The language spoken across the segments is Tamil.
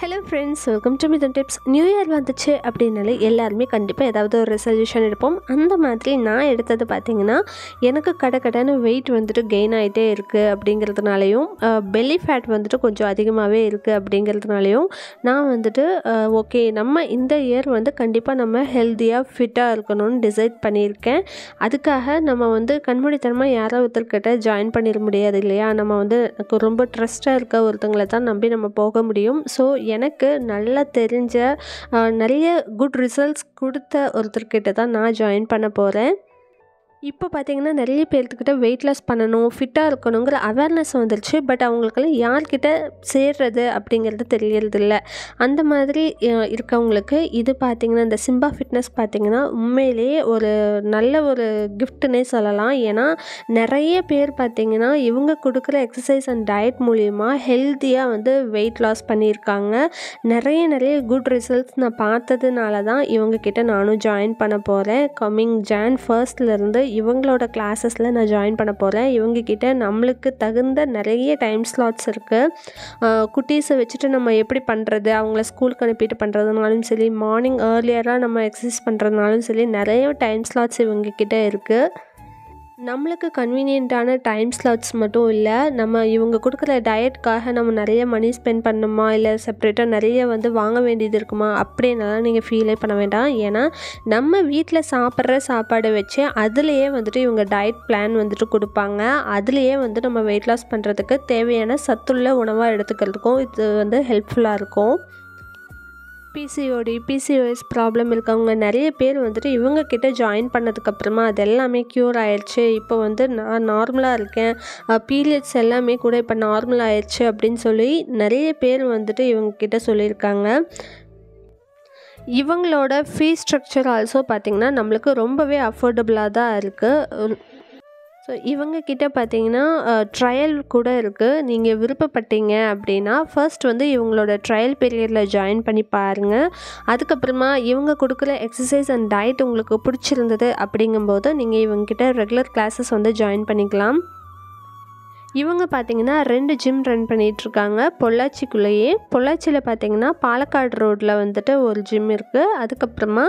hello friends welcome to Mithan tips new year வந்துச்சு அப்படின்னாலே எல்லாருமே கண்டிப்பாக ஏதாவது ஒரு ரெசல்யூஷன் எடுப்போம் அந்த மாதிரி நான் எடுத்தது பார்த்திங்கன்னா எனக்கு கடை கடைன்னு வெயிட் வந்துட்டு கெயின் ஆகிட்டே இருக்குது அப்படிங்கிறதுனாலையும் பெல்லி ஃபேட் வந்துட்டு கொஞ்சம் அதிகமாகவே இருக்குது அப்படிங்கிறதுனாலையும் நான் வந்துட்டு ஓகே நம்ம இந்த இயர் வந்து கண்டிப்பாக நம்ம ஹெல்த்தியாக ஃபிட்டாக இருக்கணும்னு டிசைட் பண்ணியிருக்கேன் அதுக்காக நம்ம வந்து கண்மூடித்தனமாக யாரோ ஒருத்தர்கிட்ட ஜாயின் பண்ணிட முடியாது இல்லையா நம்ம வந்து ரொம்ப ட்ரஸ்ட்டாக இருக்க ஒருத்தங்களை தான் நம்பி நம்ம போக முடியும் ஸோ எனக்கு நல்லா தெரிஞ்ச நிறைய குட் ரிசல்ட்ஸ் கொடுத்த ஒருத்தர்கிட்ட தான் நான் ஜாயின் பண்ண போகிறேன் இப்போ பார்த்திங்கன்னா நிறைய பேர்த்துக்கிட்ட வெயிட் லாஸ் பண்ணணும் ஃபிட்டாக இருக்கணுங்கிற அவேர்னஸ் வந்துருச்சு பட் அவங்களுக்கெல்லாம் யார்கிட்ட சேர்றது அப்படிங்கிறது தெரியறதில்ல அந்த மாதிரி இருக்கவங்களுக்கு இது பார்த்திங்கன்னா இந்த சிம்பா ஃபிட்னஸ் பார்த்திங்கன்னா உண்மையிலேயே ஒரு நல்ல ஒரு கிஃப்ட்டுன்னே சொல்லலாம் ஏன்னா நிறைய பேர் பார்த்திங்கன்னா இவங்க கொடுக்குற எக்ஸசைஸ் அண்ட் டயட் மூலிமா ஹெல்த்தியாக வந்து வெயிட் லாஸ் பண்ணியிருக்காங்க நிறைய நிறைய குட் ரிசல்ட்ஸ் நான் பார்த்ததுனால தான் இவங்கக்கிட்ட நானும் ஜாயின் பண்ண போகிறேன் கம்மிங் ஜான் ஃபர்ஸ்ட்லேருந்து இவங்களோட கிளாஸஸில் நான் ஜாயின் பண்ண போகிறேன் இவங்கக்கிட்ட நம்மளுக்கு தகுந்த நிறைய டைம் ஸ்லாட்ஸ் இருக்குது குட்டீஸை வச்சுட்டு நம்ம எப்படி பண்ணுறது அவங்கள ஸ்கூலுக்கு அனுப்பிட்டு பண்ணுறதுனாலும் சரி மார்னிங் ஏர்லியராக நம்ம எக்ஸசைஸ் பண்ணுறதுனாலும் சரி நிறைய டைம் ஸ்லாட்ஸ் இவங்கக்கிட்ட இருக்குது நம்மளுக்கு கன்வீனியண்ட்டான டைம் ஸ்லாட்ஸ் மட்டும் இல்லை நம்ம இவங்க கொடுக்குற டயட்காக நம்ம நிறைய மணி ஸ்பெண்ட் பண்ணணுமா இல்லை செப்ரேட்டாக நிறைய வந்து வாங்க வேண்டியது இருக்குமா அப்படின்னாலாம் நீங்கள் ஃபீலே பண்ண வேண்டாம் ஏன்னா நம்ம வீட்டில் சாப்பிட்ற சாப்பாடை வச்சு அதுலேயே வந்துட்டு இவங்க டயட் பிளான் வந்துட்டு கொடுப்பாங்க அதுலேயே வந்து நம்ம வெயிட் லாஸ் பண்ணுறதுக்கு தேவையான சத்துள்ள உணவாக எடுத்துக்கிறதுக்கும் இது வந்து ஹெல்ப்ஃபுல்லாக இருக்கும் பிசிஓடி பிசிஓஎஸ் ப்ராப்ளம் இருக்கவங்க நிறைய பேர் வந்துட்டு இவங்க கிட்ட ஜாயின் பண்ணதுக்கப்புறமா அது எல்லாமே க்யூர் ஆயிடுச்சு இப்போ வந்து நான் நார்மலாக இருக்கேன் பீரியட்ஸ் எல்லாமே கூட இப்போ நார்மல் ஆயிடுச்சு அப்படின்னு சொல்லி நிறைய பேர் வந்துட்டு இவங்க கிட்ட சொல்லியிருக்காங்க இவங்களோட ஃபீஸ் ஸ்ட்ரக்சர் ஆல்சோ பார்த்திங்கன்னா நம்மளுக்கு ரொம்பவே அஃபோர்டபுளாக தான் இருக்குது ஸோ இவங்கக்கிட்ட பார்த்தீங்கன்னா ட்ரையல் கூட இருக்குது நீங்கள் விருப்பப்பட்டீங்க அப்படின்னா ஃபர்ஸ்ட் வந்து இவங்களோட ட்ரையல் பீரியடில் ஜாயின் பண்ணி பாருங்கள் அதுக்கப்புறமா இவங்க கொடுக்குற எக்ஸசைஸ் அண்ட் டயட் உங்களுக்கு பிடிச்சிருந்தது அப்படிங்கும்போது நீங்கள் இவங்ககிட்ட ரெகுலர் கிளாஸஸ் வந்து ஜாயின் பண்ணிக்கலாம் இவங்க பார்த்தீங்கன்னா ரெண்டு ஜிம் ரன் பண்ணிகிட்ருக்காங்க பொள்ளாச்சிக்குள்ளேயே பொள்ளாச்சியில் பார்த்திங்கன்னா பாலக்காடு ரோட்டில் வந்துட்டு ஒரு ஜிம் இருக்குது அதுக்கப்புறமா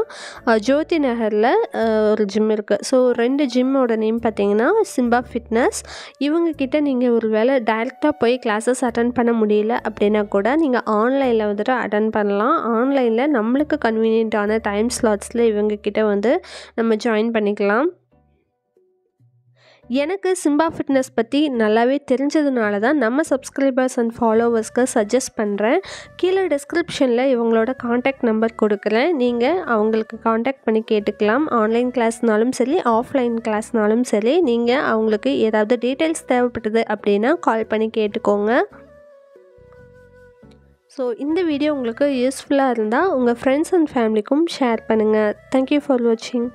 ஜோதி நகரில் ஒரு ஜிம் இருக்குது ஸோ ரெண்டு ஜிம்மோட நேம் பார்த்திங்கன்னா சிம்பா ஃபிட்னஸ் இவங்கக்கிட்ட நீங்கள் ஒரு வேலை டைரெக்டாக போய் கிளாஸஸ் அட்டன் பண்ண முடியல அப்படின்னா கூட நீங்கள் ஆன்லைனில் வந்துட்டு அட்டன் பண்ணலாம் ஆன்லைனில் நம்மளுக்கு கன்வீனியண்ட்டான டைம் ஸ்லாட்ஸில் இவங்கக்கிட்ட வந்து நம்ம ஜாயின் பண்ணிக்கலாம் எனக்கு சிம்பா ஃபிட்னஸ் பற்றி நல்லாவே தெரிஞ்சதுனால தான் நம்ம சப்ஸ்கிரைபர்ஸ் அண்ட் ஃபாலோவர்ஸ்க்கு சஜஸ்ட் பண்ணுறேன் கீழே டிஸ்கிரிப்ஷனில் இவங்களோட காண்டாக்ட் நம்பர் கொடுக்குறேன் நீங்கள் அவங்களுக்கு காண்டாக்ட் பண்ணி கேட்டுக்கலாம் ஆன்லைன் கிளாஸ்னாலும் சரி ஆஃப்லைன் கிளாஸ்னாலும் சரி நீங்கள் அவங்களுக்கு ஏதாவது டீட்டெயில்ஸ் தேவைப்பட்டது அப்படின்னா கால் பண்ணி கேட்டுக்கோங்க ஸோ இந்த வீடியோ உங்களுக்கு யூஸ்ஃபுல்லாக இருந்தால் உங்கள் ஃப்ரெண்ட்ஸ் அண்ட் ஃபேமிலிக்கும் ஷேர் பண்ணுங்கள் தேங்க்யூ ஃபார் வாட்சிங்